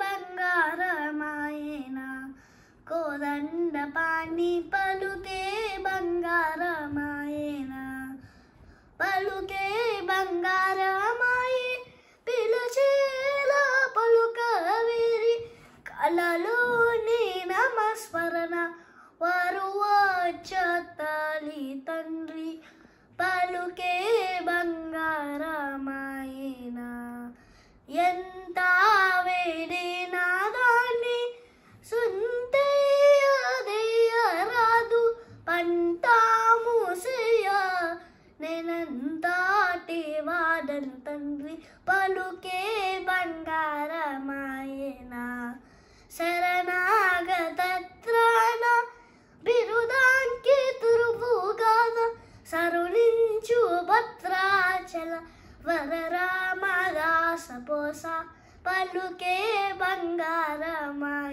బంగారమాయన కోదండ పాణి పలుకే బంగారమాయన పలుకే బంగారమాయి పిలుచేలా పలుక వీరి కలలోని నమస్మరణ వారు వచ్చ తల్లి తండ్రి పలుకే ఎంతటి వాడను తండ్రి పలుకే బంగారమాయన శరణాగత్రాణ బిరుదాంకి తురుపుగా సరుణించు భద్రాచల వరరామదాస పోస పలుకే బంగారమాయ